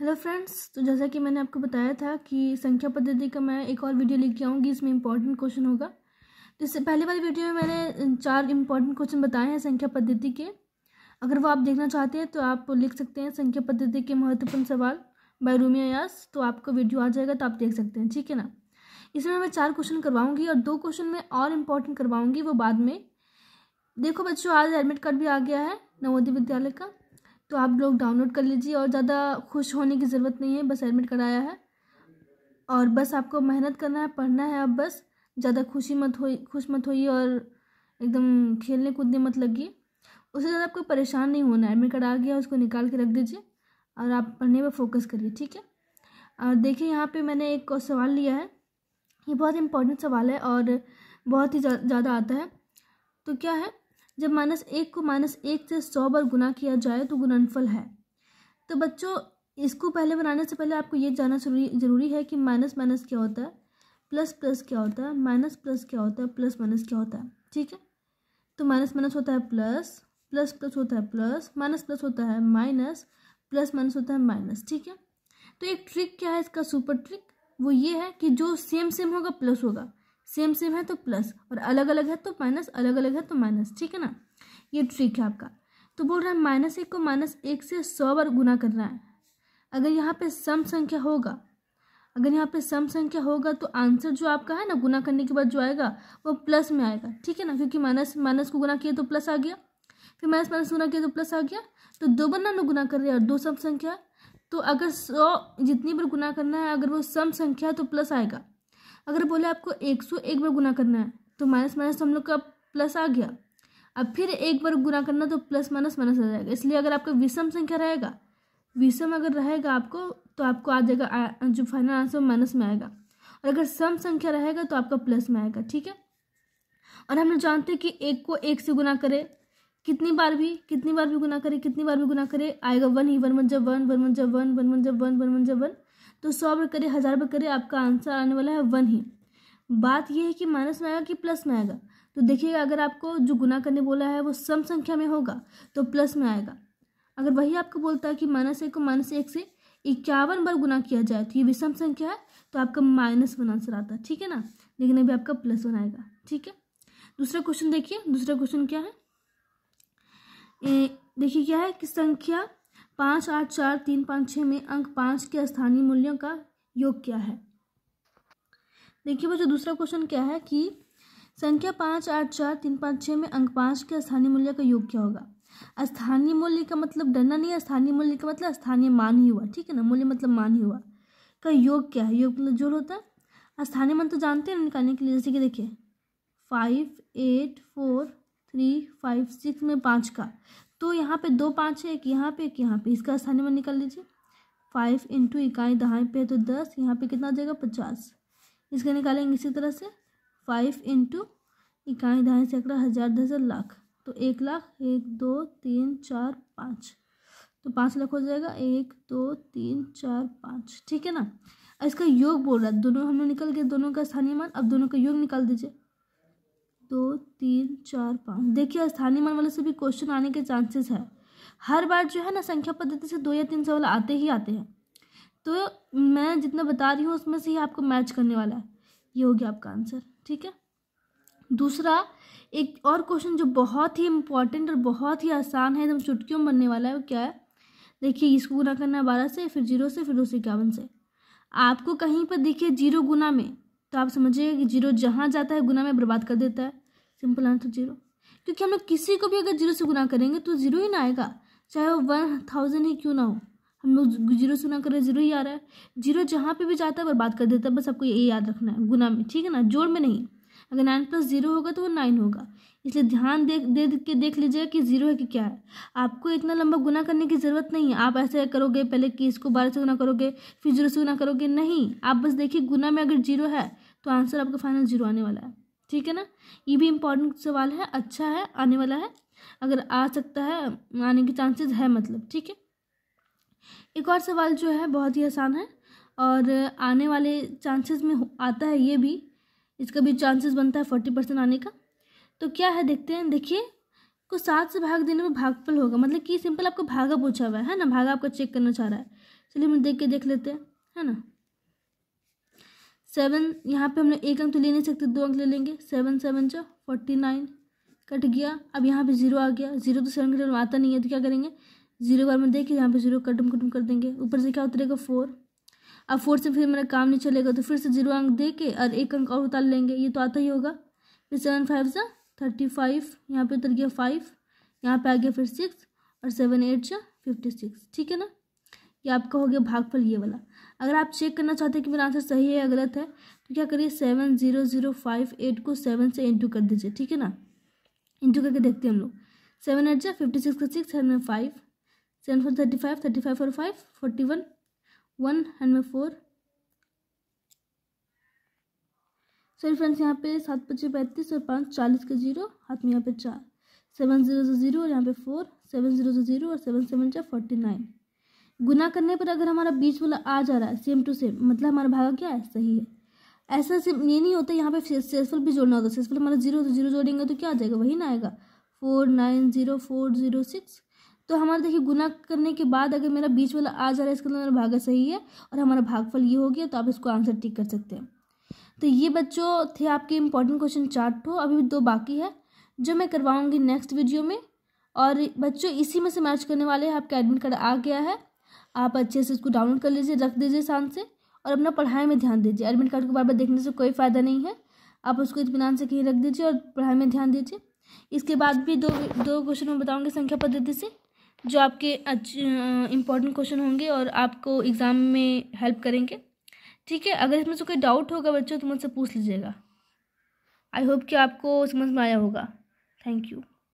hello friends तो जैसा कि मैंने आपको बताया था कि संख्या पद्धति का मैं एक और वीडियो लेके आऊँगी इसमें इम्पॉर्टेंट क्वेश्चन होगा तो इससे पहले वाली वीडियो में मैंने चार इम्पॉर्टेंट क्वेश्चन बताए हैं संख्या पद्धति के अगर वो आप देखना चाहते हैं तो आप लिख सकते हैं संख्या पद्धति के महत्वपूर्ण सवाल बाय रूमी तो आपको वीडियो आ जाएगा तो आप देख सकते हैं ठीक है ना इसमें मैं चार क्वेश्चन करवाऊँगी और दो क्वेश्चन मैं और इम्पॉर्टेंट करवाऊँगी वो बाद में देखो बच्चों आज एडमिट कार्ड भी आ गया है नवोदय विद्यालय का तो आप लोग डाउनलोड कर लीजिए और ज़्यादा खुश होने की ज़रूरत नहीं है बस एडमिट कराया है और बस आपको मेहनत करना है पढ़ना है अब बस ज़्यादा खुशी मत हो खुश मत होइए और एकदम खेलने कूदने मत लगिए उससे ज़्यादा आपको परेशान नहीं होना है एडमिट कार्ड आ गया उसको निकाल के रख दीजिए और आप पढ़ने पर फोकस करिए ठीक है और देखिए यहाँ पे मैंने एक सवाल लिया है ये बहुत इंपॉर्टेंट सवाल है और बहुत ही ज़्यादा आता है तो क्या है जब माइनस एक को माइनस एक से सौ बार गुना किया जाए तो गुणनफल है तो बच्चों इसको पहले बनाने से पहले आपको ये जानना जरूरी जरूरी है कि माइनस माइनस क्या होता है प्लस प्लस क्या होता है माइनस प्लस क्या होता है प्लस माइनस क्या होता है ठीक है तो माइनस माइनस होता है प्लस प्लस प्लस होता है प्लस माइनस प्लस होता है माइनस प्लस माइनस होता है माइनस ठीक है तो एक ट्रिक क्या है इसका सुपर ट्रिक वो ये है कि जो सेम सेम होगा प्लस होगा सेम सेम है तो प्लस और अलग अलग है तो माइनस अलग अलग है तो माइनस ठीक है ना ये ट्रिक है आपका तो बोल रहा है माइनस एक को माइनस एक से सौ बार गुना करना है अगर यहाँ पे सम संख्या होगा अगर यहाँ पे सम संख्या होगा तो आंसर जो आपका है ना गुना करने के बाद जो आएगा वो प्लस में आएगा ठीक है ना क्योंकि माइनस माइनस को गुना किया तो प्लस आ गया फिर माइनस माइनस गुना किया तो प्लस आ गया तो दो बार ना गुना कर रहे हैं और दो सम संख्या तो अगर सौ जितनी बार गुना करना है अगर वो सम संख्या है तो प्लस आएगा अगर बोले आपको एक सौ एक बार गुना करना है तो माइनस माइनस तो हम लोग का प्लस आ गया अब फिर एक बार गुना करना तो प्लस माइनस माइनस आ जाएगा इसलिए अगर आपका विषम संख्या रहेगा विषम अगर रहेगा आपको तो आपको आ जाएगा जो फाइनल आंसर माइनस में आएगा और अगर सम संख्या रहेगा तो आपका प्लस में आएगा ठीक है और हम लोग जानते हैं कि एक को एक से गुना करें कितनी बार भी कितनी बार भी गुना करें कितनी बार भी गुना करें आएगा वन ही वन वन जब वन वन वन जब वन वन वन जब वन वन वन जब वन तो सौ पर करें हज़ार पर करें आपका आंसर आने वाला है वन ही बात यह है कि माइनस में आएगा कि प्लस में आएगा तो देखिएगा अगर आपको जो गुना करने बोला है वो सम संख्या में होगा तो प्लस में आएगा अगर वही आपको बोलता है कि माइनस एक को माइनस एक से इक्यावन बार गुना किया जाए तो ये विषम संख्या है तो आपका माइनस वन आंसर आता है ठीक है ना लेकिन अभी आपका प्लस वन आएगा ठीक है दूसरा क्वेश्चन देखिए दूसरा क्वेश्चन क्या है देखिए क्या है कि संख्या पाँच आठ चार तीन पाँच छः में अंक पाँच के स्थानीय मूल्यों का योग क्या है देखिए बच्चों दूसरा क्वेश्चन क्या है कि संख्या पाँच आठ चार तीन पाँच छः में अंक पाँच के स्थानीय मूल्य का योग क्या होगा स्थानीय मूल्य का मतलब डरना नहीं है स्थानीय मूल्य का मतलब स्थानीय मान ही हुआ ठीक है ना मूल्य मतलब मान ही हुआ का योग क्या है योग मतलब जोड़ होता है स्थानीय मान तो जानते हैं निकालने के लिए जैसे कि देखिए five eight four three five six में पाँच का तो यहाँ पे दो पाँच है एक यहाँ पे एक यहाँ पे इसका स्थानीय मान निकाल लीजिए फाइव इंटू इकाई दहाई पे तो दस यहाँ पे कितना हो जाएगा पचास इसका निकालेंगे इसी तरह से फाइव इंटू इकाई दहाई सैकड़ा हज़ार दस हज़ार लाख तो एक लाख एक दो तीन चार पाँच तो पाँच लाख हो जाएगा एक दो तीन चार पाँच ठीक है ना इसका योग बोल रहा है दोनों हमने निकल गए दोनों का स्थानीय मान अब दोनों का योग निकाल दीजिए दो तीन चार पाँच देखिए स्थानीय मान वाले से भी क्वेश्चन आने के चांसेस है हर बार जो है ना संख्या पद्धति से दो या तीन सवाल आते ही आते हैं तो मैं जितना बता रही हूँ उसमें से ही आपको मैच करने वाला है ये हो गया आपका आंसर ठीक है दूसरा एक और क्वेश्चन जो बहुत ही इम्पॉर्टेंट और बहुत ही आसान है एकदम चुटकियों में बनने वाला है वो क्या है देखिए इसको गुना करना है बारह से फिर जीरो से फिर दो सौ इक्यावन से आपको कहीं पर देखिए जीरो गुना में तो आप समझिएगा कि जीरो जहाँ जाता है गुना में बर्बाद कर देता है सिंपल आंसर जीरो क्योंकि हम लोग किसी को भी अगर जीरो से गुना करेंगे तो जीरो ही ना आएगा चाहे वो वन थाउजेंड ही क्यों ना हो हम लोग जीरो से गुना करें जीरो ही आ रहा है जीरो जहाँ पे भी जाता है बर्बाद कर देता है बस आपको ये याद रखना है गुना में ठीक है ना जोड़ में नहीं अगर नाइन प्लस जीरो होगा तो वो नाइन होगा इसलिए ध्यान दे दे के देख लीजिएगा कि जीरो है कि क्या है आपको इतना लंबा गुना करने की ज़रूरत नहीं है आप ऐसे करोगे पहले कि इसको बारह से गुना करोगे फिर जीरो से गुना करोगे नहीं आप बस देखिए गुना में अगर जीरो है तो आंसर आपका फाइनल जीरो आने वाला है ठीक है ना ये भी इम्पोर्टेंट सवाल है अच्छा है आने वाला है अगर आ सकता है आने के चांसेस है मतलब ठीक है एक और सवाल जो है बहुत ही आसान है और आने वाले चांसेस में आता है ये भी इसका भी चांसेस बनता है फोर्टी परसेंट आने का तो क्या है देखते हैं देखिए को सात से भाग देने में भागफल होगा मतलब कि सिंपल आपको भागा पूछा हुआ है, ना भागा आपका चेक करना चाह रहा है चलिए हम देख के देख लेते हैं है ना सेवन यहाँ पे हम लोग एक अंक तो ले नहीं सकते दो अंक ले लेंगे सेवन सेवन जो फोर्टी नाइन कट गया अब यहाँ पे जीरो आ गया जीरो तो सेवन के आता नहीं है तो क्या करेंगे जीरो बार में देखिए यहाँ पे जीरो कटम कटम कर देंगे ऊपर से क्या उतरेगा फोर अब फोर से फिर मेरा काम नहीं चलेगा तो फिर से जीरो अंक दे के और एक अंक और उतार लेंगे ये तो आता ही होगा फिर सेवन फाइव से थर्टी फाइव यहाँ पे उतर गया फाइव यहाँ पे आ गया फिर सिक्स और सेवन एट से फिफ्टी सिक्स ठीक है ना ये आपका हो गया भागफल ये वाला अगर आप चेक करना चाहते हैं कि मेरा आंसर सही है या गलत है तो क्या करिए seven zero zero five eight को सेवन से इंटू कर दीजिए ठीक है ना इंटू करके देखते हैं हम लोग सेवन एट जा फिफ्टी सिक्स का six seven five seven four thirty five thirty five four five forty one one hundred four sir friends यहाँ पे सात पच्चीस पैंतीस और पाँच चालीस का जीरो हाथ में यहाँ पे चार सेवन जीरो से जीरो और यहाँ पे फोर सेवन जीरो से जीरो और सेवन सेवन चार फोर्टी नाइन गुना करने पर अगर हमारा बीच वाला आ जा रहा है सेम टू सेम मतलब हमारा भागा क्या है सही है ऐसा सिर्फ ये नहीं होता यहाँ पे सेसफुल भी जोड़ना होता है सेसफुल हमारा जीरो जीरो जोड़ेंगे तो क्या आ जाएगा वही ना आएगा four nine zero four zero six तो हमारा देखिए गुना करने के बाद अगर मेरा बीच वाला आ जा रहा है इसका मतलब मेरा भागा सही है और हमारा भागफल ये हो गया तो आप इसको आंसर टिक कर सकते हैं तो ये बच्चों थे आपके इंपॉर्टेंट क्वेश्चन चार ठो अभी भी दो बाकी है जो मैं करवाऊँगी नेक्स्ट वीडियो में और बच्चों इसी में से मैच करने वाले हैं आपका एडमिट कार्ड आ गया है आप अच्छे से इसको डाउनलोड कर लीजिए रख दीजिए शान से और अपना पढ़ाई में ध्यान दीजिए एडमिट कार्ड को बार बार देखने से कोई फ़ायदा नहीं है आप उसको इतमान से कहीं रख दीजिए और पढ़ाई में ध्यान दीजिए इसके बाद भी दो दो क्वेश्चन में बताऊंगी संख्या पद्धति से जो आपके इम्पोर्टेंट क्वेश्चन होंगे और आपको एग्ज़ाम में हेल्प करेंगे ठीक है अगर इसमें से कोई डाउट होगा बच्चों तो मुझसे पूछ लीजिएगा आई होप कि आपको समझ में आया होगा थैंक यू